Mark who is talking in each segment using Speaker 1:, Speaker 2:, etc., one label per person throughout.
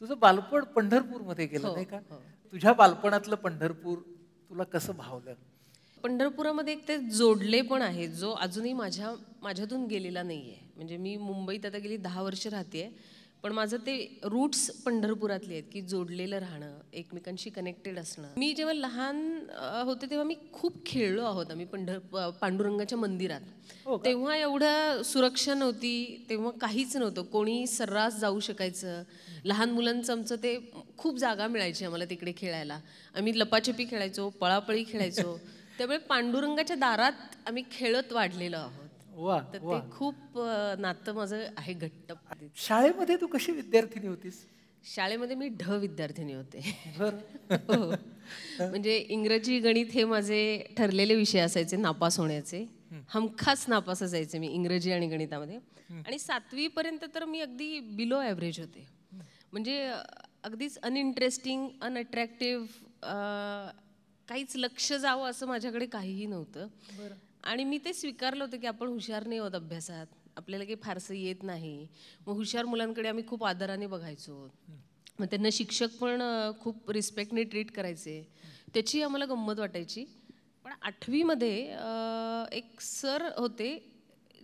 Speaker 1: तुझं बालपण पंढरपूरमध्ये गेलं हो, नाही का हो. तुझ्या बालपणातलं पंढरपूर तुला
Speaker 2: कसं भावलं पंढरपुरामध्ये एक ते जोडले पण आहे जो अजूनही माझ्या माझ्यातून गेलेला नाही आहे म्हणजे मी मुंबईत आता गेली दहा वर्ष राहते आहे पण माझं ते रूट्स पंढरपुरातले आहेत की जोडलेलं राहणं एकमेकांशी कनेक्टेड असणं मी जेव्हा लहान होते तेव्हा मी खूप खेळलो आहोत आम्ही पंढर पांडुरंगाच्या मंदिरात हो तेव्हा एवढं सुरक्षा नव्हती तेव्हा काहीच नव्हतं कोणी सर्रास जाऊ शकायचं लहान मुलांचं आमचं ते खूप जागा मिळायची आम्हाला तिकडे खेळायला आम्ही लपाछपी खेळायचो पळापळी खेळायचो त्यामुळे पांडुरंगाच्या दारात आम्ही खेळत वाढलेलो आहोत ते खूप नातं माझं आहे घट्ट शाळेमध्ये तू कशी विद्यार्थिनी होतीस शाळेमध्ये मी ढ विद्यार्थिनी होते हो. म्हणजे इंग्रजी गणित हे माझे ठरलेले विषय असायचे नापास होण्याचे हमखास नापास असायचे मी इंग्रजी आणि गणितामध्ये आणि पर्यंत तर मी अगदी बिलो ॲव्हरेज होते म्हणजे अगदीच अनइंटरेस्टिंग अनअट्रॅक्टिव्ह काहीच लक्ष जावं असं माझ्याकडे काहीही नव्हतं आणि मी ते स्वीकारलं होतं की आपण हुशार नाही आहोत अभ्यासात आपल्याला काही फारसं येत नाही मग हुशार मुलांकडे आम्ही खूप आदराने बघायचो मग त्यांना शिक्षक पण खूप रिस्पेक्टने ट्रीट करायचे त्याची आम्हाला गंमत वाटायची पण आठवीमध्ये एक सर होते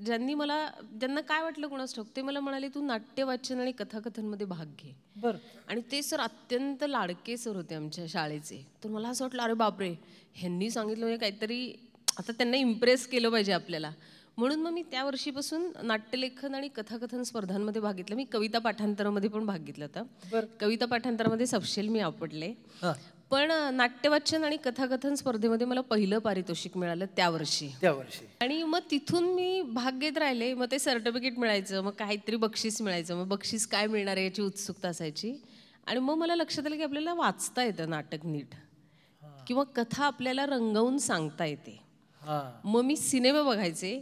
Speaker 2: ज्यांनी मला ज्यांना काय वाटलं कोणास ठोक ते मला म्हणाले तू नाट्य वाचन आणि कथाकथनमध्ये भाग घे बरं आणि ते सर अत्यंत लाडके सर होते आमच्या शाळेचे तर मला असं वाटलं अरे बापरे ह्यांनी सांगितलं म्हणजे काहीतरी आता त्यांना इम्प्रेस केलं पाहिजे आपल्याला म्हणून मग मी त्या वर्षीपासून नाट्यलेखन आणि कथाकथन स्पर्धांमध्ये भाग घेतला मी कविता पाठांतरामध्ये पण भाग घेतला होता कविता पाठांतरामध्ये सपशेल मी आपडले पण नाट्यवाचन आणि कथाकथन स्पर्धेमध्ये मला पहिलं पारितोषिक मिळालं त्या वर्षी त्या वर्षी आणि मग तिथून मी भाग घेत राहिले मग ते सर्टिफिकेट मिळायचं मग काहीतरी बक्षीस मिळायचं मग बक्षीस काय मिळणार याची उत्सुकता असायची आणि मग मला लक्षात आलं की आपल्याला वाचता येतं नाटक नीट किंवा कथा आपल्याला रंगवून सांगता येते मग मी सिनेमे बघायचे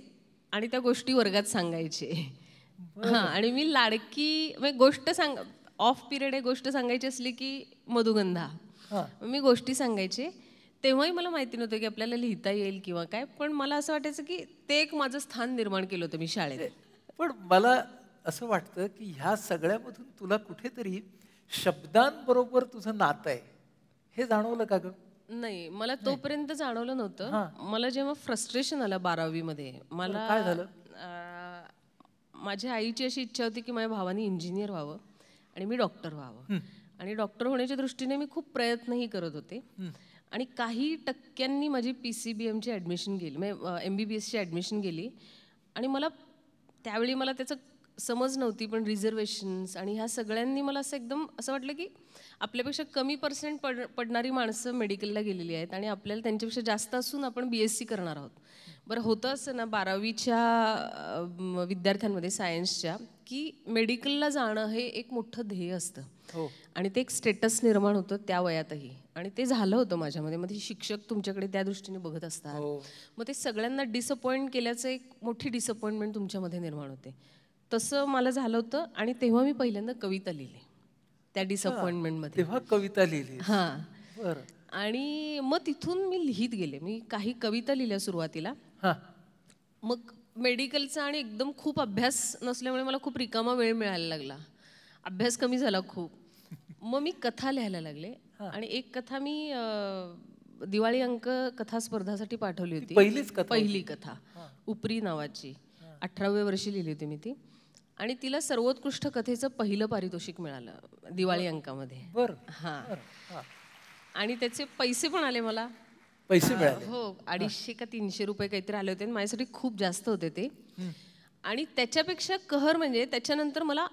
Speaker 2: आणि त्या गोष्टी वर्गात सांगायचे हां आणि मी लाडकी म्हणजे गोष्ट सांग ऑफ पिरियड हे गोष्ट सांगायची असली की मधुगंधा मी गोष्टी सांगायचे तेव्हाही मला माहिती नव्हतं की आपल्याला लिहिता येईल किंवा काय पण मला असं वाटायचं की ते एक माझं स्थान निर्माण केलं होतं मी शाळेत पण
Speaker 1: मला असं वाटतं की ह्या सगळ्यामधून तुला कुठेतरी
Speaker 2: शब्दांबरोबर तुझं नातं आहे हे जाणवलं का नाही मला तोपर्यंत जाणवलं नव्हतं मला जेव्हा फ्रस्ट्रेशन आलं बारावी मध्ये मला काय झालं माझ्या आईची अशी इच्छा होती की माझ्या भावाने इंजिनियर व्हावं आणि मी डॉक्टर व्हावं आणि डॉक्टर होण्याच्या दृष्टीने मी खूप प्रयत्नही करत होते आणि काही टक्क्यांनी माझी पी सी बी एमची ॲडमिशन गेली म्हणजे एम बी बी एसची ॲडमिशन गेली आणि मला त्यावेळी मला त्याचं समज नव्हती पण रिझर्वेशन्स आणि ह्या सगळ्यांनी मला असं एकदम असं वाटलं की आपल्यापेक्षा कमी पर्सेंट पड पडणारी माणसं मेडिकलला गेलेली आहेत आणि आपल्याला त्यांच्यापेक्षा जास्त असून आपण बी एस सी करणार आहोत बरं होतं असं ना बारावीच्या विद्यार्थ्यांमध्ये सायन्सच्या की मेडिकलला जाणं हे एक मोठं ध्येय असतं हो. आणि ते एक स्टेटस निर्माण होतं त्या वयातही आणि ते झालं होतं माझ्यामध्ये मग शिक्षक तुमच्याकडे त्या दृष्टीने बघत असतात हो. मग ते सगळ्यांना डिसअपॉइंट केल्याचं एक मोठी डिसअपॉइंटमेंट तुमच्यामध्ये निर्माण होते तसं मला झालं होतं आणि तेव्हा मी पहिल्यांदा कविता लिहिली त्या डिसअपॉइंटमेंटमध्ये
Speaker 1: तेव्हा कविता लिहिली
Speaker 2: हां आणि मग तिथून मी लिहित गेले मी काही कविता लिहिल्या सुरुवातीला मग मेडिकलचा आणि एकदम खूप अभ्यास नसल्यामुळे मला खूप रिकामा वेळ मिळायला लागला अभ्यास कमी झाला खूप मग मी कथा लिहायला लागले आणि एक कथा मी दिवाळी अंक कथा स्पर्धासाठी पाठवली होती पहिलीच पहिली कथा उपरी नावाची अठराव्या वर्षी लिहिली होती मी ती आणि तिला सर्वोत्कृष्ट कथेचं पहिलं पारितोषिक मिळालं दिवाळी अंकामध्ये बर हां आणि त्याचे पैसे पण आले मला पैसे मिळाले हो अडीचशे का तीनशे रुपये काहीतरी आले होते माझ्यासाठी खूप जास्त होते ते आणि त्याच्यापेक्षा कहर म्हणजे त्याच्यानंतर मला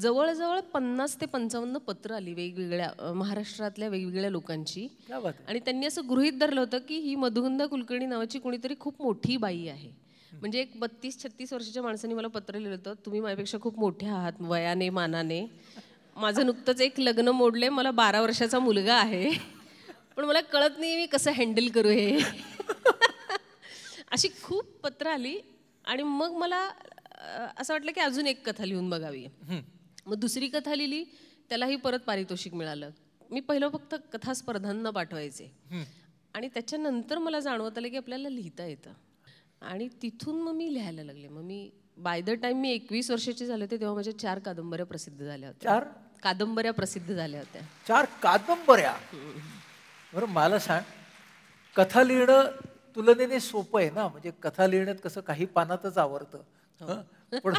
Speaker 2: जवळजवळ पन्नास ते पंचावन्न पत्र आली वेगवेगळ्या महाराष्ट्रातल्या वेगवेगळ्या लोकांची आणि त्यांनी असं गृहित धरलं होतं की ही मधुगंधा कुलकर्णी नावाची कोणीतरी खूप मोठी बाई आहे म्हणजे एक बत्तीस छत्तीस वर्षाच्या माणसाने मला पत्र लिहिलं होतं तुम्ही माझ्यापेक्षा खूप मोठे आहात वयाने मानाने माझं नुकतंच एक लग्न मोडले मला बारा वर्षाचा मुलगा आहे पण मला कळत नाही मी कसं हँडल करू हे अशी खूप पत्र आली आणि मग मला असं वाटलं की अजून एक कथा लिहून बघावी मग दुसरी कथा लिहिली त्यालाही परत पारितोषिक मिळालं मी पहिलं फक्त कथा स्पर्धांना पाठवायचे आणि त्याच्यानंतर मला जाणवत आलं की आपल्याला लिहिता येतं आणि तिथून मग मी लिहायला लागले मग मी बाय द टाइम मी एकवीस वर्षाचे झाले होते तेव्हा माझ्या चार कादंबऱ्या प्रसिद्ध झाल्या होत्या चार कादंबऱ्या प्रसिद्ध झाल्या होत्या
Speaker 1: चार कादंबऱ्या बरं मला सांग कथा लिहिणं तुलनेने सोपं आहे ना म्हणजे कथा लिहिण्यात कसं काही पानातच आवडतं हो. पण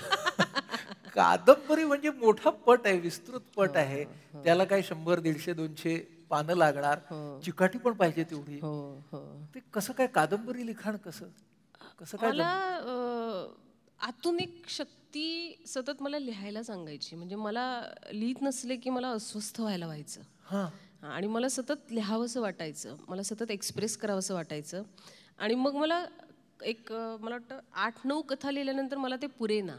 Speaker 1: कादंबरी म्हणजे मोठा पट आहे विस्तृत पट हो, आहे हो, त्याला काय शंभर दीडशे दोनशे पानं लागणार चिकाटी पण पाहिजे तेवढी ते कसं काय कादंबरी लिखाण कसं कसं काय मला
Speaker 2: आतून शक्ती सतत मला लिहायला सांगायची म्हणजे मला लिहित नसले की मला अस्वस्थ व्हायला व्हायचं आणि मला सतत लिहावंसं वाटायचं मला सतत एक्सप्रेस करावंसं वाटायचं आणि मग मला एक मला वाटतं आठ नऊ कथा लिहिल्यानंतर मला ते पुरेना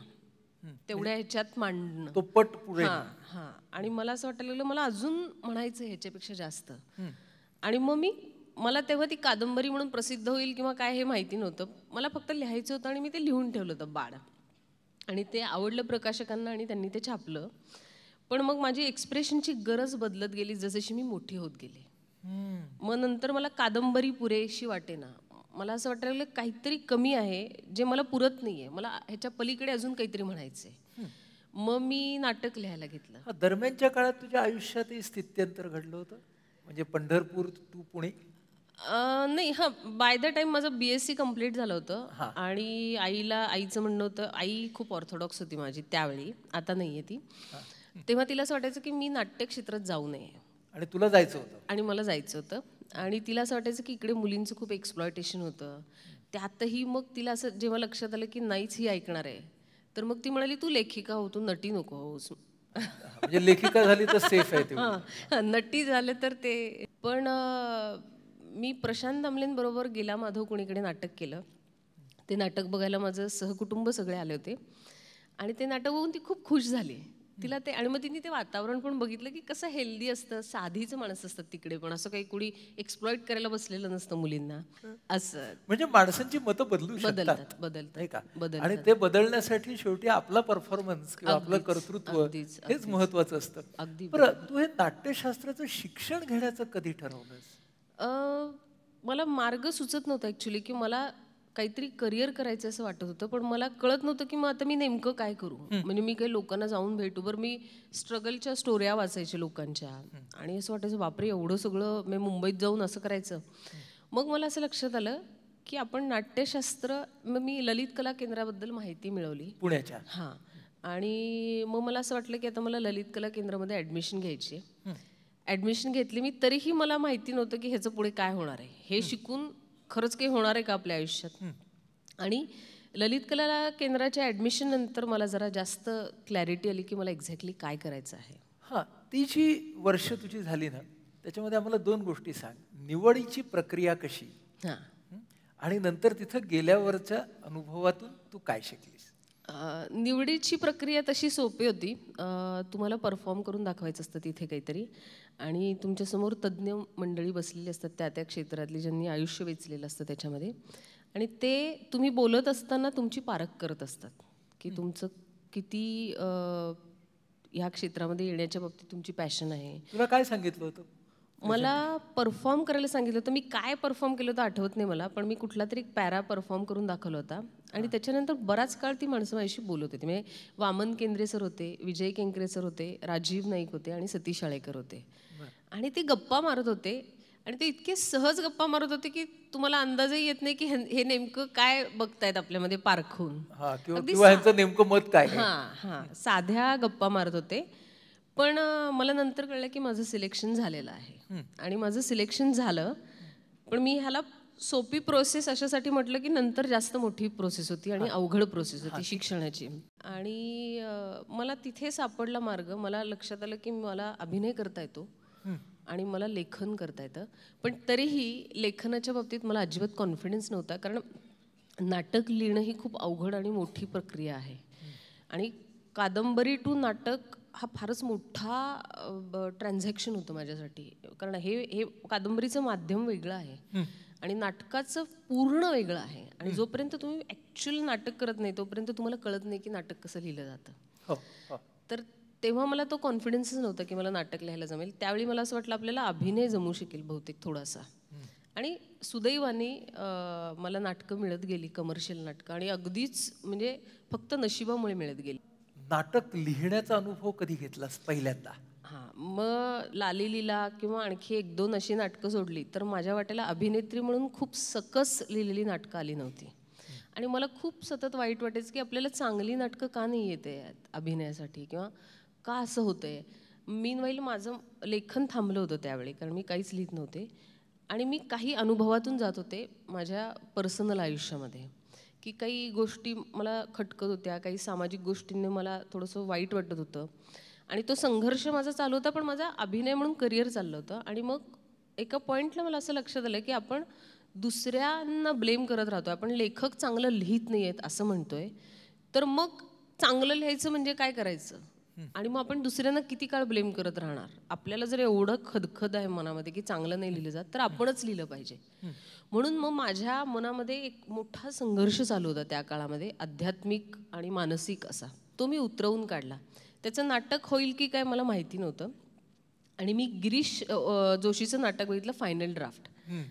Speaker 2: तेवढ्या म्हणजे ह्याच्यात मांडणं हा पुरे हां हां आणि मला असं वाटायला मला अजून म्हणायचं ह्याच्यापेक्षा जास्त आणि मग मी मला तेव्हा ती कादंबरी म्हणून प्रसिद्ध होईल किंवा काय हे माहिती नव्हतं मला फक्त लिहायचं होतं आणि मी ते लिहून ठेवलं होतं बाळ आणि ते आवडलं प्रकाशकांना आणि त्यांनी ते छापलं पण मग माझी एक्सप्रेशनची गरज बदलत गेली जसजशी मी मोठी होत गेली मग नंतर मला कादंबरी पुरेशी वाटे ना मला असं वाटायला काहीतरी कमी आहे जे मला पुरत नाही आहे मला ह्याच्या पलीकडे अजून काहीतरी म्हणायचं मग मी नाटक लिहायला घेतलं
Speaker 1: दरम्यानच्या काळात तुझ्या आयुष्यातही स्थित्यंतर घडलं होतं म्हणजे पंढरपूर तू पुणे
Speaker 2: नाही हां, बाय द टाइम माझं बी.एससी कंप्लीट झालं होतं आणि आईला आईचं म्हणणं होतं आई खूप ऑर्थोडॉक्स होती माझी त्यावेळी, आता नाही आहे ती. तेव्हा तिला असं वाटायचं की मी नाट्य क्षेत्रात जाऊ नये आणि तुला जायचं होतं आणि मला जायचं होतं आणि तिला असं वाटायचं की इकडे मुलींचं खूप एक्सप्लॉयटेशन होतं. त्यातही मग तिला असं जेव्हा लक्षात आलं की नाहीच ही ऐकणार आहे, तर मग ती म्हणाली तू लेखिका हो, तू नटी नको हो
Speaker 1: म्हणजे लेखिका झाली तर सेफ आहे
Speaker 2: नटी झालं तर ते पण मी प्रशांत दामलेंबरोबर गेला माधव कुणीकडे नाटक केलं ते नाटक बघायला माझं सहकुटुंब सगळे आले होते आणि ते नाटक बघून ती खूप खुश झाली तिला ते आणि मग तिने ते वातावरण पण बघितलं की कसं हेल्दी असतं साधीच माणसं असतात तिकडे पण असं काही कुणी एक्सप्लॉइट करायला बसलेलं नसतं मुलींना असं म्हणजे माणसांची मतं बदलू बदलतात बदलतात का बदल आणि ते
Speaker 1: बदलण्यासाठी शेवटी आपला परफॉर्मन्स किंवा आपलं कर्तृत्व हेच महत्वाचं असतं अगदी तू हे नाट्यशास्त्राचं शिक्षण घेण्याचं कधी ठरवलं
Speaker 2: मला मार्ग सुचत नव्हता ॲक्च्युली की मला काहीतरी करिअर करायचं असं वाटत होतं पण मला कळत नव्हतं की मग आता मी नेमकं काय करू म्हणजे मी काही लोकांना जाऊन भेटू बरं मी स्ट्रगलच्या स्टोऱ्या वाचायचे लोकांच्या आणि असं वाटायचं बापरे एवढं सगळं मी मुंबईत जाऊन असं करायचं मग मला असं लक्षात आलं की आपण नाट्यशास्त्र मग मी ललित कला केंद्राबद्दल माहिती मिळवली पुण्याच्या हां आणि मग मला असं वाटलं की आता मला ललित कला केंद्रामध्ये ॲडमिशन घ्यायची ॲडमिशन घेतली मी तरीही मला माहिती नव्हतं की ह्याचं पुढे काय होणार आहे हे शिकून खरंच काही होणार आहे का आपल्या आयुष्यात आणि ललित कला केंद्राच्या ॲडमिशन नंतर मला जरा जास्त क्लॅरिटी आली की मला एक्झॅक्टली काय करायचं आहे हां ती
Speaker 1: जी वर्ष तुझी झाली ना त्याच्यामध्ये आम्हाला दोन गोष्टी सांग निवडीची प्रक्रिया कशी हां आणि नंतर तिथं गेल्यावरच्या अनुभवातून तू काय शिकलीस
Speaker 2: निवडीची प्रक्रिया तशी सोपी होती तुम्हाला परफॉर्म करून दाखवायचं असतं तिथे काहीतरी आणि तुमच्यासमोर तज्ज्ञ मंडळी बसलेली असतात त्या त्या क्षेत्रातली ज्यांनी आयुष्य वेचलेलं असतं त्याच्यामध्ये आणि ते तुम्ही बोलत असताना तुमची पारख करत असतात की तुमचं किती ह्या क्षेत्रामध्ये येण्याच्या बाबतीत तुमची पॅशन आहे तुला
Speaker 1: काय सांगितलं होतं
Speaker 2: मला परफॉर्म करायला सांगितलं होतं मी काय परफॉर्म केलं होतं आठवत नाही मला पण मी कुठला तरी पॅरा परफॉर्म करून दाखवला होता आणि त्याच्यानंतर बराच काळ ती माणसं माझ्याशी बोलत होती म्हणजे वामन केंद्रे सर होते विजय केंकरे सर होते राजीव नाईक होते आणि सतीश आळेकर होते आणि ते गप्पा मारत होते आणि ते इतके सहज गप्पा मारत होते की तुम्हाला अंदाजही येत नाही की हे नेमकं काय बघतायत आपल्यामध्ये पारखून
Speaker 1: नेमकं मत काय हा
Speaker 2: हा साध्या गप्पा मारत होते पण मला नंतर कळलं की माझं सिलेक्शन झालेलं आहे आणि माझं सिलेक्शन झालं पण मी ह्याला सोपी प्रोसेस अशासाठी म्हटलं की नंतर जास्त मोठी प्रोसेस होती आणि अवघड प्रोसेस होती शिक्षणाची आणि मला तिथे सापडला मार्ग मला लक्षात आलं की मला अभिनय करता येतो आणि मला लेखन करता येतं पण तरीही लेखनाच्या बाबतीत मला अजिबात कॉन्फिडन्स नव्हता कारण नाटक लिहिणं ही खूप अवघड आणि मोठी प्रक्रिया आहे आणि कादंबरी टू नाटक हा फारच मोठा ट्रान्झॅक्शन होतं माझ्यासाठी कारण हे हे कादंबरीचं माध्यम वेगळं आहे आणि नाटकाचं पूर्ण वेगळं आहे आणि जोपर्यंत तुम्ही ॲक्च्युअल नाटक करत नाही तोपर्यंत तुम्हाला कळत नाही की नाटक कसं लिहिलं जातं हो, हो. तर तेव्हा मला तो कॉन्फिडन्सच नव्हता की मला नाटक लिहायला जमेल त्यावेळी मला असं वाटलं आपल्याला अभिनय जमू शकेल बहुतेक थोडासा आणि सुदैवानी मला नाटकं मिळत गेली कमर्शियल नाटकं आणि अगदीच म्हणजे फक्त नशिबामुळे मिळत गेली
Speaker 1: नाटक लिहिण्याचा अनुभव कधी घेतलास पहिल्यांदा
Speaker 2: हां मग लीला किंवा आणखी एक दोन अशी नाटकं सोडली तर माझ्या वाटेला अभिनेत्री म्हणून खूप सकस लिहिलेली नाटकं आली नव्हती आणि मला खूप सतत वाईट वाटायचं की आपल्याला चांगली नाटकं का नाही येते अभिनयासाठी किंवा का असं होतं आहे मीन वाईल माझं लेखन थांबलं होतं त्यावेळी कारण मी काहीच लिहित नव्हते आणि मी काही अनुभवातून जात होते माझ्या पर्सनल आयुष्यामध्ये की काही गोष्टी मला खटकत होत्या काही सामाजिक गोष्टींनी मला थोडंसं वाईट वाटत होतं आणि तो संघर्ष माझा चालू होता पण माझा अभिनय म्हणून करिअर चाललं होतं आणि मग एका पॉईंटला मला असं लक्षात आलं की आपण दुसऱ्यांना ब्लेम करत राहतो आपण लेखक चांगलं लिहित नाही आहेत असं म्हणतोय तर मग चांगलं लिहायचं म्हणजे काय करायचं आणि मग आपण दुसऱ्यांना किती काळ ब्लेम करत राहणार आपल्याला जर एवढं खदखद आहे मनामध्ये की चांगलं नाही लिहिलं जात तर आपणच लिहिलं पाहिजे म्हणून मग माझ्या मनामध्ये एक मोठा संघर्ष चालू होता त्या काळामध्ये आध्यात्मिक आणि मानसिक असा तो मी उतरवून काढला त्याचं नाटक होईल की काय मला माहिती नव्हतं आणि मी गिरीश जोशीचं नाटक बघितलं फायनल ड्राफ्ट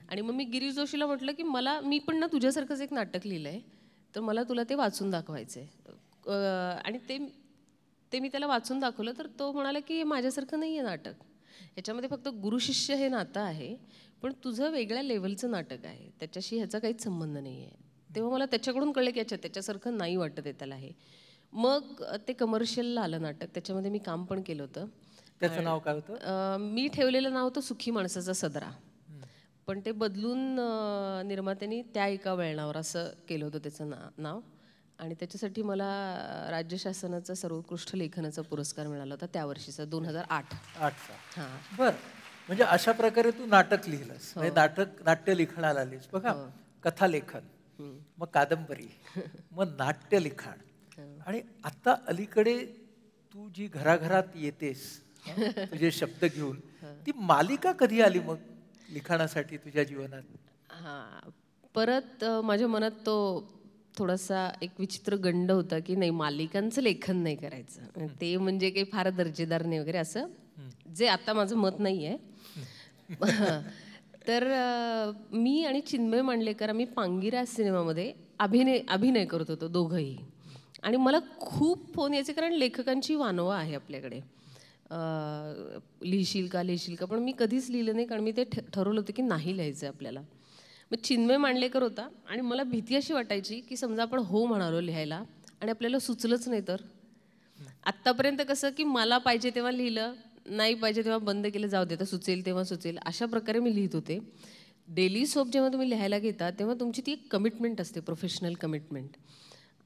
Speaker 2: आणि मग मी गिरीश जोशीला म्हटलं की मला मी पण ना तुझ्यासारखंच एक नाटक लिहिलंय तर मला तुला ते वाचून दाखवायचंय आणि ते ते मी त्याला वाचून दाखवलं तर तो म्हणाला की माझ्यासारखं नाही आहे नाटक याच्यामध्ये फक्त गुरुशिष्य हे नातं आहे पण तुझं वेगळ्या लेवलचं नाटक आहे त्याच्याशी ह्याचा काहीच संबंध नाही आहे तेव्हा मला त्याच्याकडून कळलं की अच्छा त्याच्यासारखं नाही वाटत आहे त्याला हे मग ते कमर्शियलला आलं नाटक त्याच्यामध्ये मी काम पण केलं होतं त्याचं नाव काय होतं मी ठेवलेलं नाव होतं सुखी माणसाचा सदरा पण ते बदलून निर्मात्यांनी त्या एका वळणावर असं केलं होतं त्याचं ना नाव आणि त्याच्यासाठी मला राज्य शासनाचा सर्वोत्कृष्ट लेखनाचा पुरस्कार मिळाला होता त्या वर्षीचा दोन हजार आठ आठचा
Speaker 1: हां बर म्हणजे अशा प्रकारे तू नाटक लिहिलंस हो. म्हणजे नाटक नाट्य लिखाणाला आलीस बघा हो. कथा लेखन मग कादंबरी मग नाट्य लिखाण हो. आणि आता अलीकडे तू जी घराघरात येतेस तुझे शब्द घेऊन ती मालिका कधी आली मग लिखाणासाठी तुझ्या जीवनात हा
Speaker 2: परत माझ्या मनात तो थोडासा एक विचित्र गंड होता की नाही मालिकांचं लेखन नाही करायचं ते म्हणजे काही फार दर्जेदार नाही वगैरे असं जे आता माझं मत नाही आहे तर मी आणि चिन्मय मांडलेकर आम्ही पांगिरा सिनेमामध्ये अभिनय अभिनय करत होतो दोघंही आणि मला खूप फोन यायचे कारण लेखकांची वानवा आहे आपल्याकडे लिहिशील का लिहिशील का पण मी कधीच लिहिलं नाही कारण मी ते ठरवलं होतं की नाही लिहायचं आपल्याला मग चिन्मय मांडलेकर होता आणि मला भीती अशी वाटायची की समजा आपण हो म्हणालो लिहायला आणि आपल्याला सुचलंच नाही तर आत्तापर्यंत कसं की मला पाहिजे तेव्हा लिहिलं नाही पाहिजे तेव्हा बंद केलं जाऊ दे तर सुचेल तेव्हा सुचेल अशा प्रकारे मी लिहित होते डेली सोप जेव्हा तुम्ही लिहायला घेता तेव्हा तुमची ती एक कमिटमेंट असते प्रोफेशनल कमिटमेंट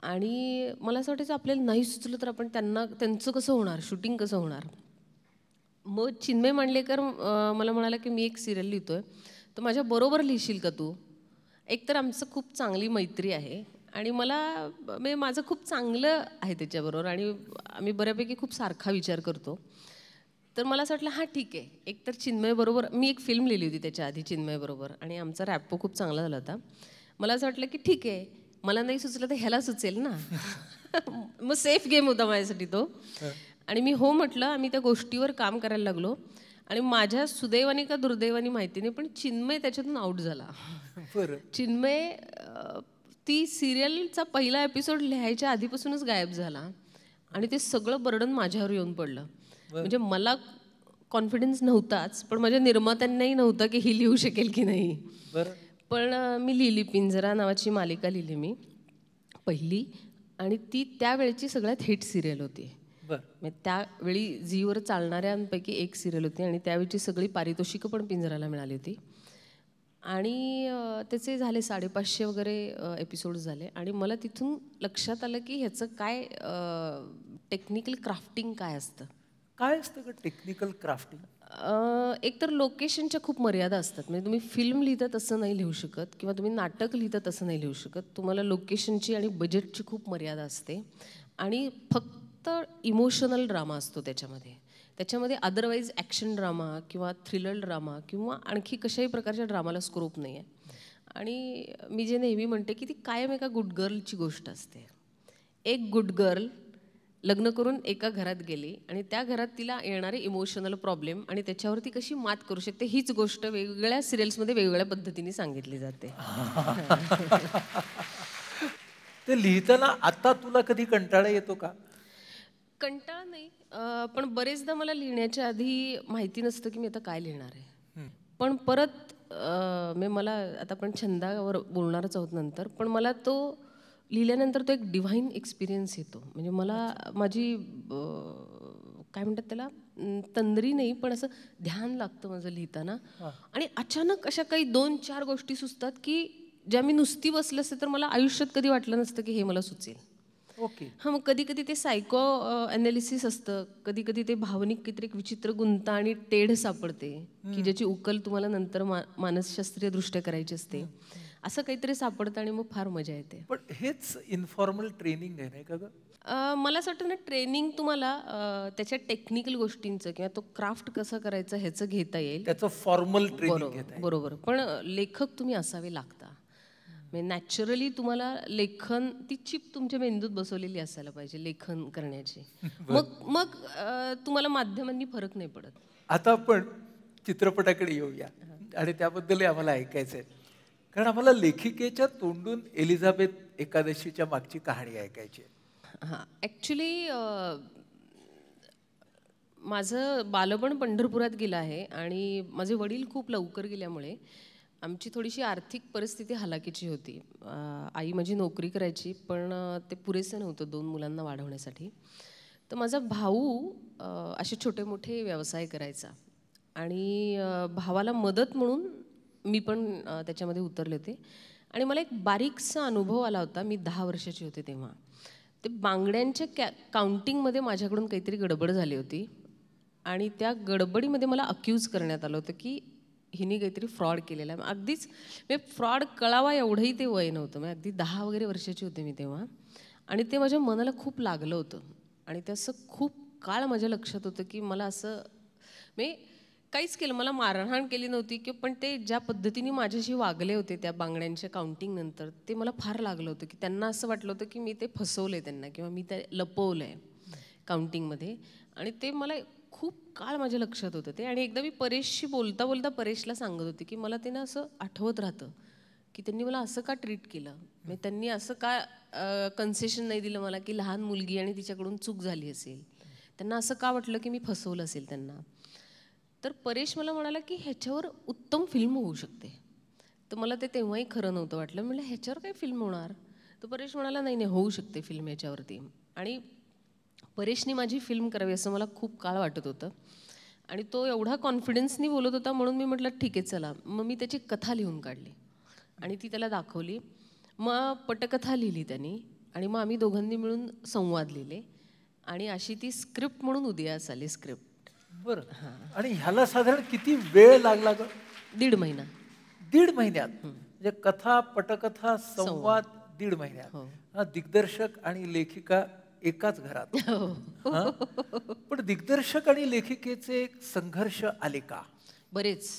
Speaker 2: आणि मला असं वाटायचं आपल्याला नाही सुचलं तर आपण त्यांना त्यांचं कसं होणार शूटिंग कसं होणार मग चिन्मय मांडलेकर मला म्हणाला की मी एक सिरियल लिहितो आहे तर माझ्याबरोबर लिहिशील का तू एकतर आमचं खूप चांगली मैत्री आहे आणि मला म्हणजे माझं खूप चांगलं आहे त्याच्याबरोबर आणि आम्ही बऱ्यापैकी खूप सारखा विचार करतो तर मला असं वाटलं हां ठीक आहे एकतर चिन्मयबरोबर मी एक फिल्म लिहिली होती त्याच्या आधी चिन्मयबरोबर आणि आमचा रॅपो खूप चांगला झाला होता मला असं वाटलं की ठीक आहे मला नाही सुचलं तर ह्याला सुचेल ना मग सेफ गेम होता माझ्यासाठी तो आणि मी हो म्हटलं आम्ही त्या गोष्टीवर काम करायला लागलो आणि माझ्या सुदैवानी का दुर्दैवानी माहिती नाही पण चिन्मय त्याच्यातून आउट झाला चिन्मय ती सिरियलचा पहिला एपिसोड लिहायच्या आधीपासूनच गायब झाला आणि ते सगळं बर्डन माझ्यावर येऊन पडलं म्हणजे मला कॉन्फिडन्स नव्हताच पण माझ्या निर्मात्यांनाही नव्हता की ही लिहू शकेल की नाही पण मी लिहिली पिंजरा नावाची मालिका लिहिली मी पहिली आणि ती त्यावेळेची सगळ्यात हिट सिरियल होती मग म्हणजे त्यावेळी झीवर चालणाऱ्यांपैकी एक सिरियल होती आणि त्यावेळीची सगळी पारितोषिकं पण पिंजराला मिळाली होती आणि त्याचे झाले साडेपाचशे वगैरे एपिसोड झाले आणि मला तिथून लक्षात आलं की ह्याचं काय टेक्निकल क्राफ्टिंग काय असतं
Speaker 1: काय असतं का टेक्निकल क्राफ्टिंग
Speaker 2: एक तर लोकेशनच्या खूप मर्यादा असतात म्हणजे तुम्ही फिल्म लिहिता तसं नाही लिहू शकत किंवा तुम्ही नाटक लिहिता तसं नाही लिहू शकत तुम्हाला लोकेशनची आणि बजेटची खूप मर्यादा असते आणि फक्त फक्त इमोशनल ड्रामा असतो त्याच्यामध्ये त्याच्यामध्ये अदरवाईज ॲक्शन ड्रामा किंवा थ्रिलर ड्रामा किंवा आणखी कशाही प्रकारच्या ड्रामाला स्कोप नाही आहे आणि मी जे नेहमी म्हणते की ती कायम एका गुड गर्लची गोष्ट असते एक गुड गर्ल लग्न करून एका घरात गेली आणि त्या घरात तिला येणारे इमोशनल प्रॉब्लेम आणि त्याच्यावरती कशी मात करू शकते हीच गोष्ट वेगवेगळ्या सिरियल्समध्ये वेगवेगळ्या पद्धतीने सांगितली जाते
Speaker 1: ते लिहिताना आता तुला कधी कंटाळा
Speaker 2: येतो का कंटाळा नाही पण बरेचदा मला लिहिण्याच्या आधी माहिती नसतं की मी आता काय लिहिणार आहे पण परत मी मला आता आपण छंदावर बोलणारच आहोत नंतर पण मला तो लिहिल्यानंतर तो एक डिव्हाइन एक्सपिरियन्स येतो म्हणजे मला माझी काय म्हणतात त्याला तंद्री नाही पण असं ध्यान लागतं माझं लिहिताना आणि अचानक अशा काही दोन चार गोष्टी सुचतात की ज्या मी नुसती बसले असते तर मला आयुष्यात कधी वाटलं नसतं की हे मला सुचेल ओके हां मग कधी कधी ते सायको अनालिसिस असतं कधी कधी ते भावनिक काहीतरी विचित्र गुंता आणि टेढ सापडते की ज्याची उकल तुम्हाला नंतर मानसशास्त्रीय दृष्ट्या करायची असते असं काहीतरी सापडतं आणि मग फार मजा येते
Speaker 1: पण हेच इन्फॉर्मल ट्रेनिंग आहे नाही
Speaker 2: का मला असं वाटतं ना ट्रेनिंग तुम्हाला त्याच्या टेक्निकल गोष्टींचं किंवा तो क्राफ्ट कसं करायचं ह्याचं घेता येईल
Speaker 1: त्याचं फॉर्मल बरोबर बरोबर
Speaker 2: पण लेखक तुम्ही असावे लागता म्हणजे नॅचरली तुम्हाला लेखन ती चिप तुमच्या मेंदूत बसवलेली असायला पाहिजे लेखन करण्याची मग मग तुम्हाला माध्यमांनी फरक नाही पडत
Speaker 1: आता आपण चित्रपटाकडे येऊया आणि त्याबद्दलही आम्हाला ऐकायचं आहे कारण आम्हाला लेखिकेच्या तोंडून एलिझाबेथ एकादशीच्या मागची कहाणी ऐकायची
Speaker 2: हां ॲक्च्युली माझं बालपण पंढरपुरात गेलं आहे आणि माझे वडील खूप लवकर गेल्यामुळे आमची थोडीशी आर्थिक परिस्थिती हालाखीची होती आई माझी नोकरी करायची पण ते पुरेसं नव्हतं दोन मुलांना वाढवण्यासाठी तर माझा भाऊ असे छोटे मोठे व्यवसाय करायचा आणि भावाला मदत म्हणून मी पण त्याच्यामध्ये उतरले होते आणि मला एक बारीकसा अनुभव आला होता मी दहा वर्षाची होते तेव्हा ते बांगड्यांच्या कॅ काउंटिंगमध्ये माझ्याकडून काहीतरी गडबड झाली होती आणि त्या गडबडीमध्ये मला अक्यूज करण्यात आलं होतं की हिने काहीतरी फ्रॉड केलेला आहे अगदीच मी फ्रॉड कळावा एवढंही ते वय नव्हतं मी म्हणजे अगदी दहा वगैरे वर्षाची होते मी तेव्हा आणि ते माझ्या मनाला खूप लागलं होतं आणि ते असं खूप काळ माझ्या लक्षात होतं की मला असं मी काहीच केलं मला मारहाण केली नव्हती की पण ते ज्या पद्धतीने माझ्याशी वागले होते त्या बांगड्यांच्या काउंटिंगनंतर ते मला फार लागलं होतं की त्यांना असं वाटलं होतं की मी ते फसवलं आहे त्यांना किंवा मी ते लपवलं आहे काउंटिंगमध्ये आणि ते मला खूप काळ माझ्या लक्षात होतं ते आणि एकदा मी परेशशी बोलता बोलता परेशला सांगत होते की मला ते असं आठवत राहतं की त्यांनी मला असं का ट्रीट केलं म्हणजे त्यांनी असं का कन्सेशन नाही दिलं मला की लहान मुलगी आणि तिच्याकडून चूक झाली असेल त्यांना असं का वाटलं की मी फसवलं असेल त्यांना तर परेश मला म्हणाला की ह्याच्यावर उत्तम फिल्म होऊ शकते तर मला ते तेव्हाही खरं नव्हतं वाटलं म्हटलं ह्याच्यावर काय फिल्म होणार तर परेश म्हणाला नाही नाही होऊ शकते फिल्म ह्याच्यावरती आणि परेशनी माझी फिल्म करावी असं मला खूप काळ वाटत होतं आणि तो एवढा कॉन्फिडन्सनी बोलत होता म्हणून मी म्हटलं ठीक आहे चला मग मी त्याची कथा लिहून काढली आणि ती त्याला दाखवली मग पटकथा लिहिली त्यांनी आणि मग आम्ही दोघांनी मिळून संवाद लिहिले आणि अशी ती स्क्रिप्ट म्हणून उदयास आली स्क्रिप्ट बरं हां आणि ह्याला साधारण किती वेळ लागला ग दीड महिना दीड महिन्यात म्हणजे
Speaker 1: कथा पटकथा संवाद दीड महिन्यात हो. दिग्दर्शक आणि लेखिका एकाच घरात हो. पण दिग्दर्शक आणि लेखिकेचे एक संघर्ष
Speaker 2: आले का बरेच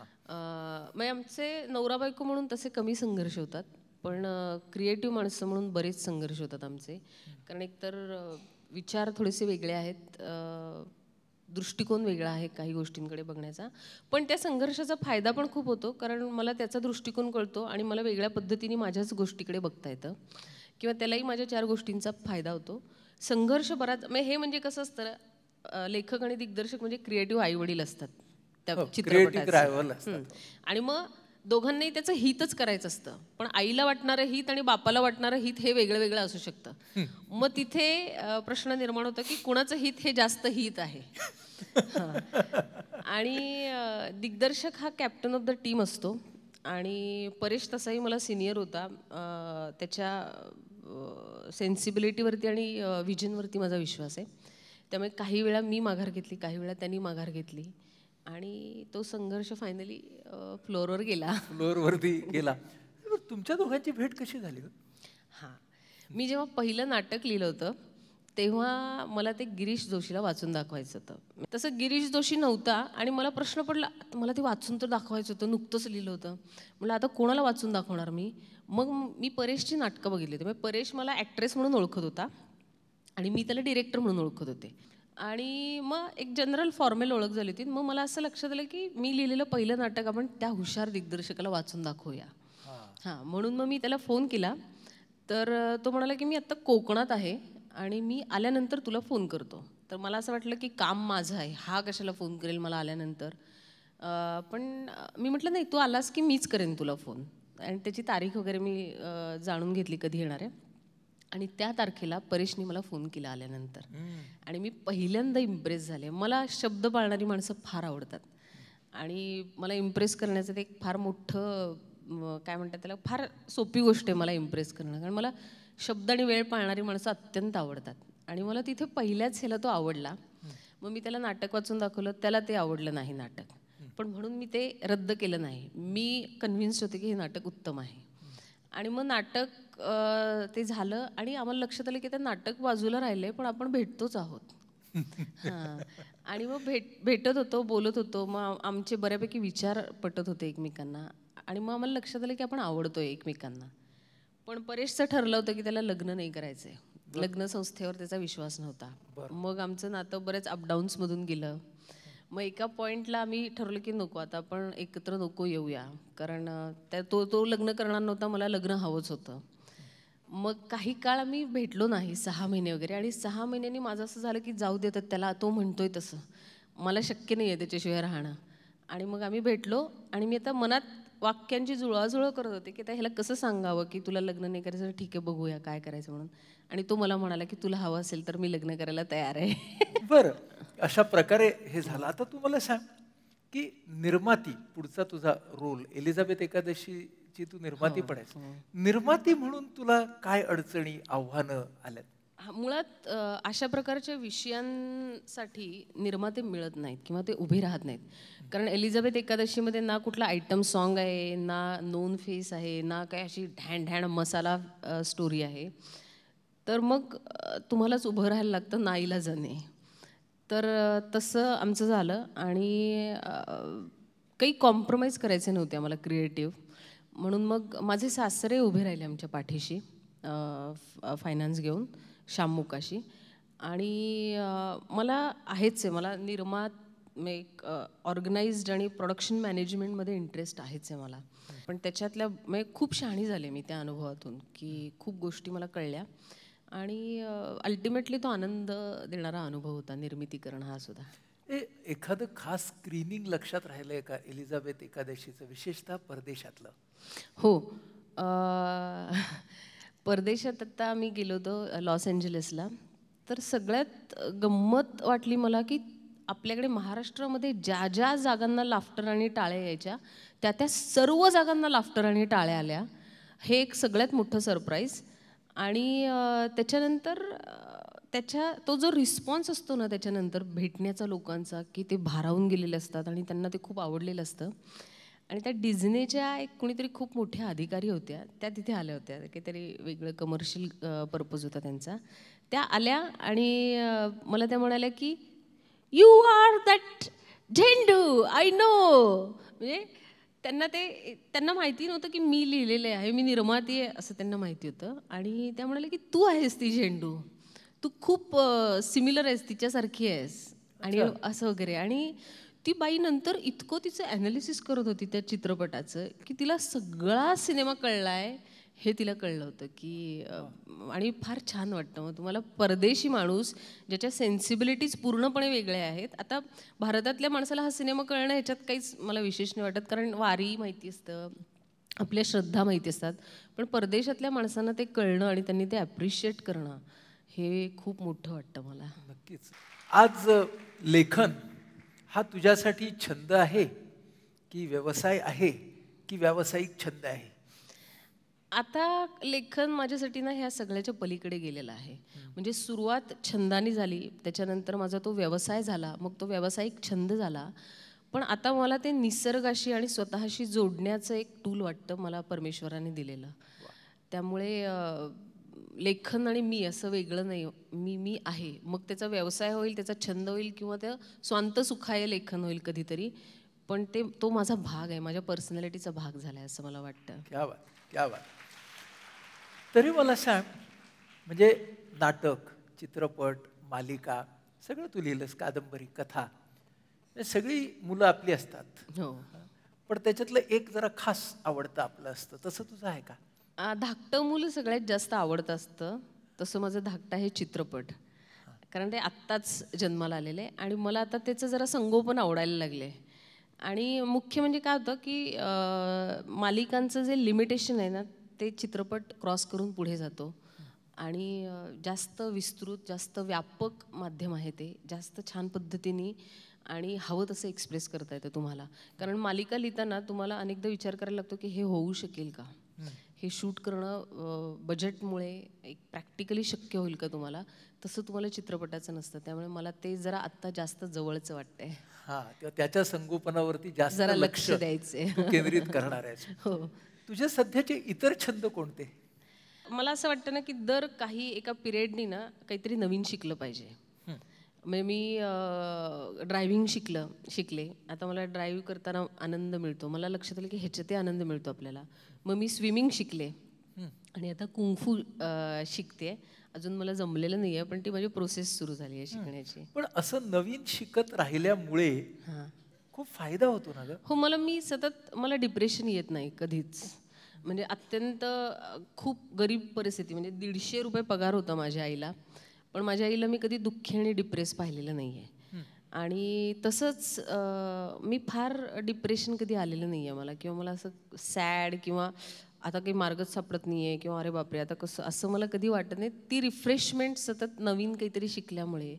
Speaker 2: मग म्हणजे आमचे नवरा बायको म्हणून तसे कमी संघर्ष होतात पण क्रिएटिव्ह माणसं म्हणून बरेच संघर्ष होतात आमचे कारण एकतर विचार थोडेसे वेगळे आहेत दृष्टिकोन वेगळा आहे काही गोष्टींकडे बघण्याचा पण त्या संघर्षाचा फायदा पण खूप होतो कारण मला त्याचा दृष्टिकोन कळतो आणि मला वेगळ्या पद्धतीने माझ्याच गोष्टीकडे बघता येतं किंवा त्यालाही माझ्या चार गोष्टींचा फायदा होतो संघर्ष बराच म्हणजे हे म्हणजे कसं असतं लेखक आणि दिग्दर्शक म्हणजे क्रिएटिव्ह आईवडील असतात त्या हो, चित्रपटाचे आणि मग दोघांनाही त्याचं हितच करायचं असतं पण आईला वाटणारं हित आणि बापाला वाटणारं हित हे वेगळं वेगळं असू शकतं मग तिथे प्रश्न निर्माण होतो की कुणाचं हित हे जास्त हित आहे आणि दिग्दर्शक हा कॅप्टन ऑफ द टीम असतो आणि परेश तसाही मला सिनियर होता त्याच्या सेन्सिबिलिटीवरती आणि विजनवरती माझा विश्वास आहे त्यामुळे काही वेळा मी माघार घेतली काही वेळा त्यांनी माघार घेतली आणि तो संघर्ष फायनली फ्लोअरवर गेला
Speaker 1: फ्लोअरवरती गेला
Speaker 2: तुमच्या दोघांची भेट कशी झाली हो? हां मी जेव्हा पहिलं नाटक लिहिलं होतं तेव्हा मला ते गिरीश जोशीला वाचून दाखवायचं होतं तसं गिरीश जोशी नव्हता आणि मला प्रश्न पडला मला ते वाचून तर दाखवायचं होतं नुकतंच लिहिलं होतं म्हटलं आता कोणाला वाचून दाखवणार मी मग मी परेशची नाटकं बघितली होती म्हणजे परेश मला ॲक्ट्रेस म्हणून ओळखत होता आणि मी त्याला डिरेक्टर म्हणून ओळखत होते आणि मग एक जनरल फॉर्मेल ओळख झाली होती मग मला असं लक्षात आलं की मी लिहिलेलं पहिलं नाटक आपण त्या हुशार दिग्दर्शकाला वाचून दाखवूया हां म्हणून मग मी त्याला फोन केला तर तो म्हणाला की मी आत्ता कोकणात आहे आणि मी आल्यानंतर तुला फोन करतो तर मला असं वाटलं की काम माझं आहे हा कशाला फोन करेल मला आल्यानंतर पण मी म्हटलं नाही तू आलास की मीच करेन तुला फोन आणि त्याची तारीख वगैरे मी जाणून घेतली कधी येणार आहे आणि त्या तारखेला परेशने मला फोन केला आल्यानंतर आणि मी पहिल्यांदा इम्प्रेस झाले मला शब्द पाळणारी माणसं फार आवडतात आणि मला इम्प्रेस करण्याचं ते एक फार मोठं काय म्हणतात त्याला फार सोपी गोष्ट आहे मला इम्प्रेस करणं कारण मला शब्द आणि वेळ पाळणारी माणसं अत्यंत आवडतात आणि मला तिथे पहिल्याच ह्याला तो आवडला मग मी त्याला नाटक वाचून दाखवलं त्याला ते आवडलं नाही नाटक पण म्हणून मी ते रद्द केलं नाही मी कन्व्हिन्स्ड होते की हे नाटक उत्तम आहे आणि मग नाटक ते झालं आणि आम्हाला लक्षात आलं की ते नाटक बाजूला राहिले पण आपण भेटतोच आहोत हां आणि मग भेट भेटत होतो बोलत होतो मग आमचे बऱ्यापैकी विचार पटत होते एकमेकांना आणि मग आम्हाला लक्षात आलं की आपण आवडतो एकमेकांना पण परेशचं ठरलं होतं की त्याला लग्न नाही करायचं लग्न संस्थेवर त्याचा विश्वास नव्हता मग आमचं नातं बरेच अपडाऊन्समधून गेलं मग एका पॉईंटला आम्ही ठरवलं की नको आता आपण एकत्र नको येऊया कारण त्या तो तो लग्न करणार नव्हता मला लग्न हवंच होतं मग काही काळ आम्ही भेटलो नाही सहा महिने वगैरे आणि सहा महिन्यांनी माझं असं झालं की जाऊ देतात त्याला तो म्हणतोय तसं मला शक्य नाही आहे त्याच्याशिवाय राहणं आणि मग आम्ही भेटलो आणि मी आता मनात वाक्यांची जुळवाजुळव करत होते की त्याला कसं सांगावं की तुला लग्न नाही करायचं ठीक आहे बघूया काय करायचं म्हणून आणि तो मला म्हणाला की तुला हवं असेल तर मी लग्न करायला तयार आहे
Speaker 1: बरं अशा प्रकारे हे झालं आता तू मला सांग की निर्माती पुढचा तुझा रोल एलिझाबेथ एकादशीची तू निर्माती हो. पडायची हो. निर्माती म्हणून तुला काय अडचणी आव्हानं आल्यात
Speaker 2: मुळात अशा प्रकारच्या विषयांसाठी निर्माते मिळत नाहीत किंवा ते उभे राहत नाहीत कारण एलिझाबेथ एकादशीमध्ये ना कुठला आयटम सॉन्ग आहे ना नोन फेस आहे ना काही अशी ढॅण ढॅण मसाला स्टोरी आहे तर मग तुम्हालाच उभं राहायला लागतं नाईला जाणे तर तसं आमचं झालं आणि काही कॉम्प्रोमाइज करायचे नव्हते आम्हाला क्रिएटिव्ह म्हणून मग माझे सासरे उभे राहिले आमच्या पाठीशी फायनान्स घेऊन श्याममुकाशी आणि मला आहेच आहे मला निर्मात एक ऑर्गनाइज्ड आणि प्रोडक्शन मॅनेजमेंटमध्ये इंटरेस्ट आहेच आहे मला पण त्याच्यातल्या मग म्हणजे खूप शहाणी झाले मी त्या अनुभवातून की खूप गोष्टी मला कळल्या आणि अल्टिमेटली तो आनंद देणारा अनुभव होता निर्मितीकरण हा सुद्धा एखादं खास
Speaker 1: स्क्रीनिंग लक्षात राहिलं आहे का एलिझाबेथ एकादशीचं विशेषतः परदेशातलं
Speaker 2: हो परदेशात आता आम्ही गेलो होतो लॉस एंजलिसला तर सगळ्यात गंमत वाटली मला की आपल्याकडे महाराष्ट्रामध्ये ज्या ज्या जागांना लाफ्टर आणि टाळ्या यायच्या त्या त्या सर्व जागांना लाफ्टर आणि टाळ्या आल्या हे एक सगळ्यात मोठं सरप्राईज आणि त्याच्यानंतर त्याच्या तो जो रिस्पॉन्स असतो ना त्याच्यानंतर भेटण्याचा लोकांचा की ते भारावून गेलेले असतात आणि त्यांना ते खूप आवडलेलं असतं आणि त्या डिझनेच्या एक कुणीतरी खूप मोठ्या अधिकारी होत्या त्या तिथे आल्या होत्या काहीतरी वेगळं कमर्शियल पर्पज होता त्यांचा त्या आल्या आणि मला त्या म्हणाल्या की यू आर दॅट झेंडू आय नो म्हणजे त्यांना ते त्यांना माहिती नव्हतं की मी लिहिलेलं आहे मी निर्माती आहे असं त्यांना माहिती होतं आणि त्या म्हणाल्या की तू आहेस ती झेंडू तू खूप सिमिलर आहेस तिच्यासारखी आहेस आणि असं वगैरे आणि ती बाई नंतर इतकं तिचं ॲनालिसिस करत होती त्या चित्रपटाचं की तिला सगळा सिनेमा कळलाय हे तिला कळलं होतं की आणि फार छान वाटतं मग तुम्हाला परदेशी माणूस ज्याच्या सेन्सिबिलिटीज पूर्णपणे वेगळ्या आहेत आता भारतातल्या माणसाला हा सिनेमा कळणं ह्याच्यात काहीच मला विशेष नाही वाटत कारण वारी माहिती असतं आपल्या श्रद्धा माहिती असतात पण परदेशातल्या माणसांना ते कळणं आणि त्यांनी ते ॲप्रिशिएट करणं हे खूप मोठं वाटतं मला नक्कीच
Speaker 1: आज लेखन हा तुझ्यासाठी छंद आहे की व्यवसाय आहे की व्यावसायिक छंद आहे
Speaker 2: आता लेखन माझ्यासाठी ना ह्या सगळ्याच्या पलीकडे गेलेलं आहे म्हणजे सुरुवात छंदानी झाली त्याच्यानंतर माझा तो व्यवसाय झाला मग तो व्यावसायिक छंद झाला पण आता मला ते निसर्गाशी आणि स्वतःशी जोडण्याचं एक टूल वाटतं मला परमेश्वराने दिलेलं त्यामुळे लेखन आणि मी असं वेगळं नाही हो. मी मी आहे मग त्याचा व्यवसाय होईल त्याचा छंद होईल किंवा त्या स्वांत सुखाय लेखन होईल कधीतरी पण ते तो माझा भाग आहे माझ्या पर्सनॅलिटीचा भाग झाला आहे असं मला वाटतं
Speaker 1: तरी मला सांग म्हणजे नाटक चित्रपट मालिका सगळं तू लिहिलंस कादंबरी कथा सगळी मुलं
Speaker 2: आपली असतात हो
Speaker 1: पण त्याच्यातलं एक जरा खास आवडतं आपलं असतं तसं तुझं आहे
Speaker 2: का धाकटं मूल सगळ्यात जास्त आवडत असतं तसं माझं धाकटं हे चित्रपट कारण ते आत्ताच जन्माला आलेले आणि मला आता त्याचं जरा संगोपन आवडायला लागले आणि मुख्य म्हणजे काय होतं की मालिकांचं जे लिमिटेशन आहे ना ते चित्रपट क्रॉस करून पुढे जातो आणि जास्त विस्तृत जास्त व्यापक माध्यम आहे ते जास्त छान पद्धतीने आणि हवं तसं एक्सप्रेस करता येतं तुम्हाला कारण मालिका लिहिताना तुम्हाला अनेकदा विचार करायला लागतो की हे होऊ शकेल का हे शूट करणं बजेटमुळे एक प्रॅक्टिकली शक्य होईल का तुम्हाला तसं तुम्हाला चित्रपटाचं नसतं त्यामुळे मला ते जरा आत्ता जास्त जवळचं वाटतंय
Speaker 1: हा त्याच्या संगोपनावरती जास्त जरा लक्ष द्यायचं केंद्रित करणार आहे
Speaker 2: हो तुझे सध्याचे इतर छंद कोणते मला असं वाटतं ना की दर काही एका पिरियडनी ना काहीतरी नवीन शिकलं पाहिजे म्हणजे मी ड्रायव्हिंग शिकलं शिकले आता मला ड्रायव्ह करताना आनंद मिळतो मला लक्षात आलं की ह्याच्यातही आनंद मिळतो आपल्याला मग मी स्विमिंग शिकले आणि आता कुंफू शिकते अजून मला जमलेलं नाही आहे पण ती माझी प्रोसेस सुरू झाली आहे शिकण्याची
Speaker 1: पण असं नवीन शिकत राहिल्यामुळे
Speaker 2: खूप फायदा होतो ना हो मला मी सतत मला डिप्रेशन येत नाही कधीच म्हणजे अत्यंत खूप गरीब परिस्थिती म्हणजे दीडशे रुपये पगार होता माझ्या आईला पण माझ्या आईला मी कधी दुःखी आणि डिप्रेस पाहिलेलं नाही आहे आणि तसंच मी फार डिप्रेशन कधी आलेलं नाही आहे मला किंवा मला असं सॅड किंवा आता काही मार्गच सापडत नाही आहे किंवा अरे बापरे आता कसं असं मला कधी वाटत नाही ती रिफ्रेशमेंट सतत नवीन काहीतरी शिकल्यामुळे